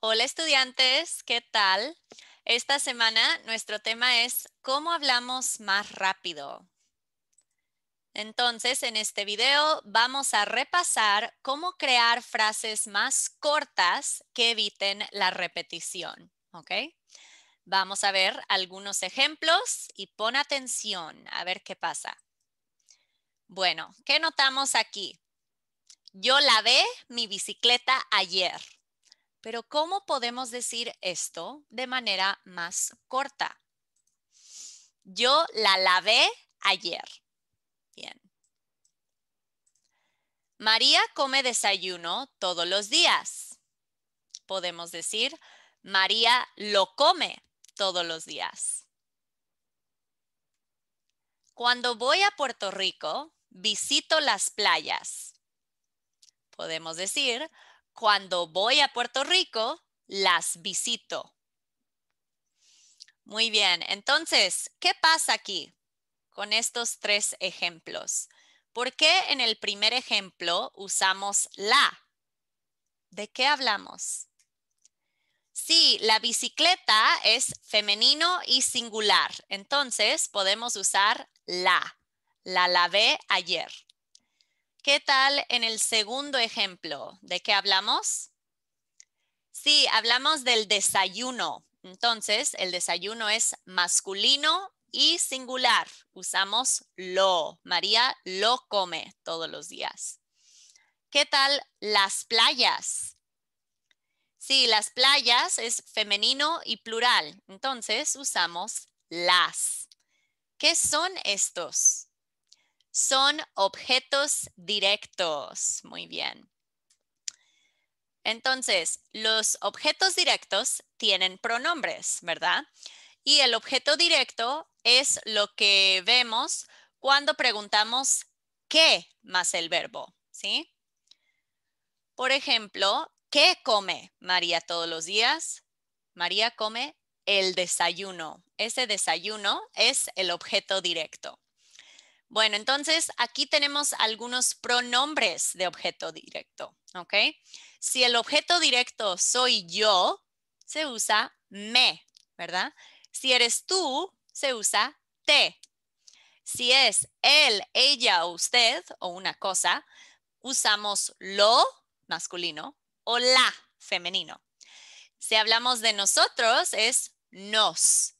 Hola estudiantes, ¿qué tal? Esta semana nuestro tema es ¿Cómo hablamos más rápido? Entonces, en este video vamos a repasar cómo crear frases más cortas que eviten la repetición, Vamos a ver algunos ejemplos y pon atención a ver qué pasa. Bueno, ¿qué notamos aquí? Yo lavé mi bicicleta ayer. Pero ¿cómo podemos decir esto de manera más corta? Yo la lavé ayer. Bien. María come desayuno todos los días. Podemos decir, María lo come todos los días. Cuando voy a Puerto Rico, visito las playas. Podemos decir, cuando voy a Puerto Rico, las visito. Muy bien, entonces, ¿qué pasa aquí con estos tres ejemplos? ¿Por qué en el primer ejemplo usamos la? ¿De qué hablamos? Sí, la bicicleta es femenino y singular. Entonces podemos usar la. La lavé ayer. ¿Qué tal en el segundo ejemplo? ¿De qué hablamos? Sí, hablamos del desayuno. Entonces, el desayuno es masculino y singular. Usamos lo. María lo come todos los días. ¿Qué tal las playas? Sí, las playas es femenino y plural. Entonces usamos las. ¿Qué son estos? Son objetos directos. Muy bien. Entonces, los objetos directos tienen pronombres, ¿verdad? Y el objeto directo es lo que vemos cuando preguntamos qué más el verbo, ¿sí? Por ejemplo, ¿qué come María todos los días? María come el desayuno. Ese desayuno es el objeto directo. Bueno, entonces aquí tenemos algunos pronombres de objeto directo, ¿ok? Si el objeto directo soy yo, se usa me, ¿verdad? Si eres tú, se usa te. Si es él, ella o usted o una cosa, usamos lo masculino o la femenino. Si hablamos de nosotros, es nos.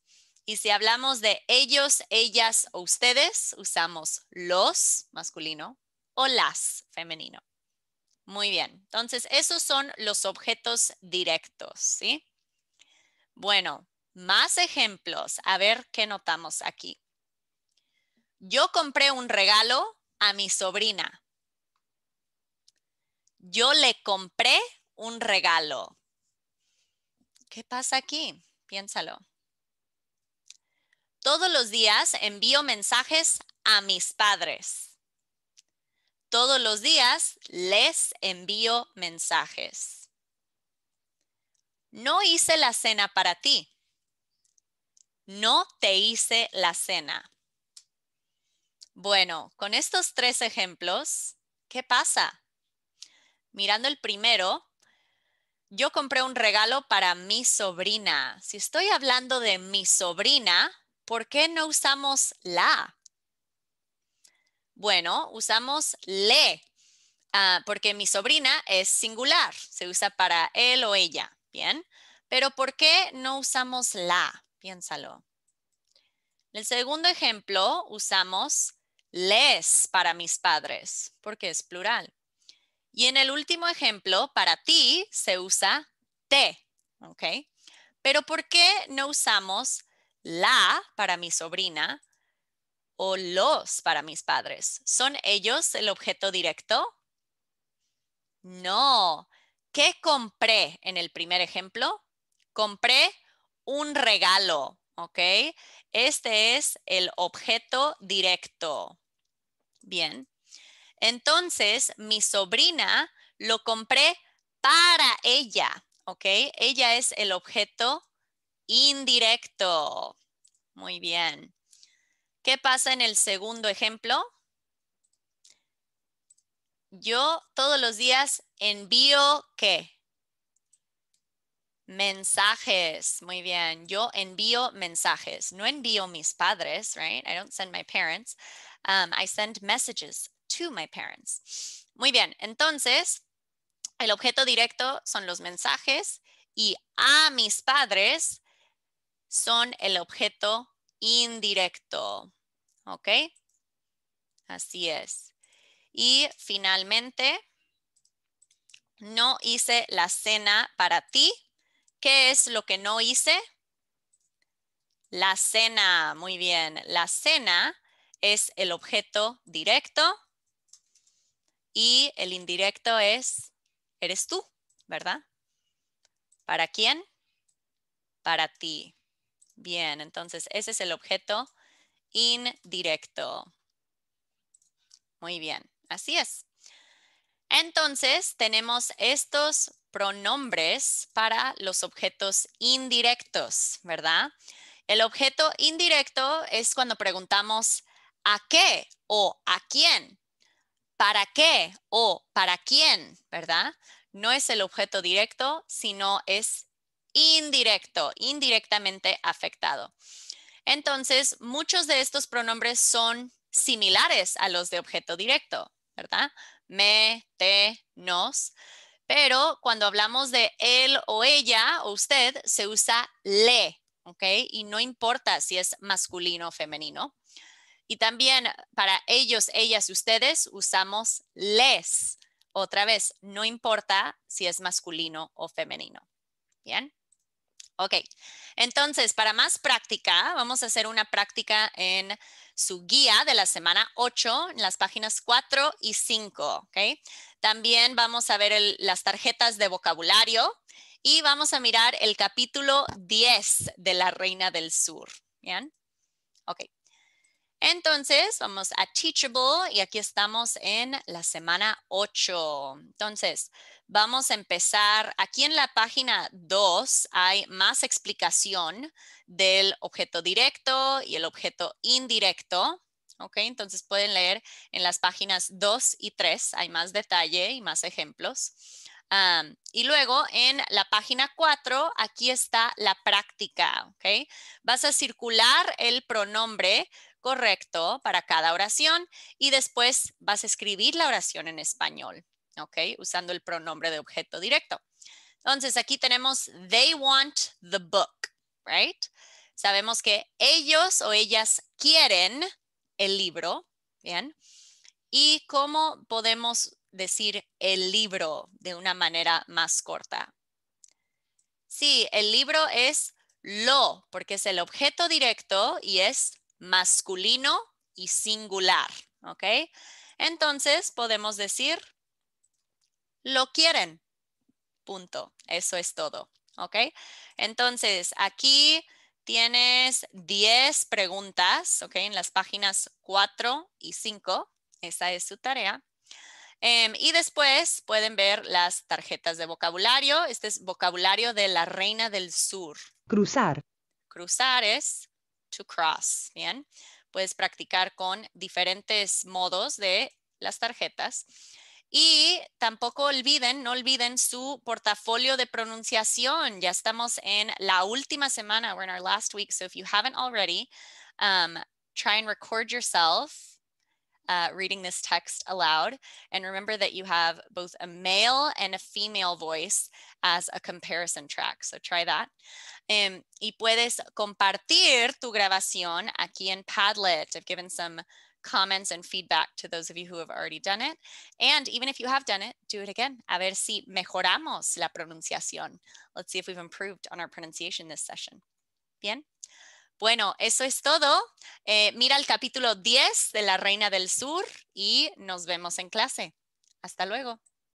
Y si hablamos de ellos, ellas o ustedes, usamos los masculino o las femenino. Muy bien, entonces esos son los objetos directos, ¿sí? Bueno, más ejemplos, a ver qué notamos aquí. Yo compré un regalo a mi sobrina. Yo le compré un regalo. ¿Qué pasa aquí? Piénsalo. Todos los días envío mensajes a mis padres. Todos los días les envío mensajes. No hice la cena para ti. No te hice la cena. Bueno, con estos tres ejemplos, ¿qué pasa? Mirando el primero, yo compré un regalo para mi sobrina. Si estoy hablando de mi sobrina, ¿Por qué no usamos la? Bueno, usamos le, ah, porque mi sobrina es singular, se usa para él o ella, ¿bien? Pero ¿por qué no usamos la? Piénsalo. En el segundo ejemplo, usamos les para mis padres, porque es plural. Y en el último ejemplo, para ti se usa te, ¿ok? Pero ¿por qué no usamos la para mi sobrina o los para mis padres. ¿Son ellos el objeto directo? No. ¿Qué compré en el primer ejemplo? Compré un regalo, ¿ok? Este es el objeto directo. Bien. Entonces, mi sobrina lo compré para ella, ¿ok? Ella es el objeto indirecto. Muy bien. ¿Qué pasa en el segundo ejemplo? Yo todos los días envío qué? Mensajes. Muy bien. Yo envío mensajes. No envío mis padres, right? I don't send my parents. Um, I send messages to my parents. Muy bien. Entonces, el objeto directo son los mensajes y a mis padres son el objeto indirecto. ¿Ok? Así es. Y finalmente, no hice la cena para ti. ¿Qué es lo que no hice? La cena. Muy bien. La cena es el objeto directo y el indirecto es, eres tú, ¿verdad? ¿Para quién? Para ti. Bien, entonces ese es el objeto indirecto. Muy bien, así es. Entonces tenemos estos pronombres para los objetos indirectos, ¿verdad? El objeto indirecto es cuando preguntamos a qué o a quién, para qué o para quién, ¿verdad? No es el objeto directo, sino es indirecto, indirectamente afectado. Entonces, muchos de estos pronombres son similares a los de objeto directo, ¿verdad? Me, te, nos. Pero cuando hablamos de él o ella o usted, se usa le, ¿ok? Y no importa si es masculino o femenino. Y también para ellos, ellas y ustedes usamos les. Otra vez, no importa si es masculino o femenino. Bien. Ok, entonces para más práctica, vamos a hacer una práctica en su guía de la semana 8, en las páginas 4 y 5. Okay? También vamos a ver las tarjetas de vocabulario y vamos a mirar el capítulo 10 de La Reina del Sur. ¿Bien? Ok. Entonces, vamos a Teachable y aquí estamos en la semana 8. Entonces, Vamos a empezar aquí en la página 2 hay más explicación del objeto directo y el objeto indirecto. Ok, entonces pueden leer en las páginas 2 y 3 hay más detalle y más ejemplos. Ah, y luego en la página 4, aquí está la práctica, ¿ok? Vas a circular el pronombre correcto para cada oración y después vas a escribir la oración en español. ¿ok? Usando el pronombre de objeto directo. Entonces aquí tenemos they want the book, right? Sabemos que ellos o ellas quieren el libro, ¿bien? ¿Y cómo podemos decir el libro de una manera más corta? Sí, el libro es lo, porque es el objeto directo y es masculino y singular, ¿ok? Entonces podemos decir lo quieren. Punto. Eso es todo. ¿Ok? Entonces, aquí tienes 10 preguntas, ¿ok? En las páginas 4 y 5. Esa es su tarea. Em, y después pueden ver las tarjetas de vocabulario. Este es vocabulario de la Reina del Sur. Cruzar. Cruzar es to cross. Bien. Puedes practicar con diferentes modos de las tarjetas. Y tampoco olviden, no olviden su portafolio de pronunciación. Ya estamos en la última semana, we're in our last week. So if you haven't already, um, try and record yourself uh, reading this text aloud. And remember that you have both a male and a female voice as a comparison track. So try that. Um, y puedes compartir tu grabación aquí en Padlet. I've given some comments and feedback to those of you who have already done it. And even if you have done it, do it again. A ver si mejoramos la pronunciación. Let's see if we've improved on our pronunciation this session. Bien. Bueno, eso es todo. Eh, mira el capítulo 10 de La Reina del Sur y nos vemos en clase. Hasta luego.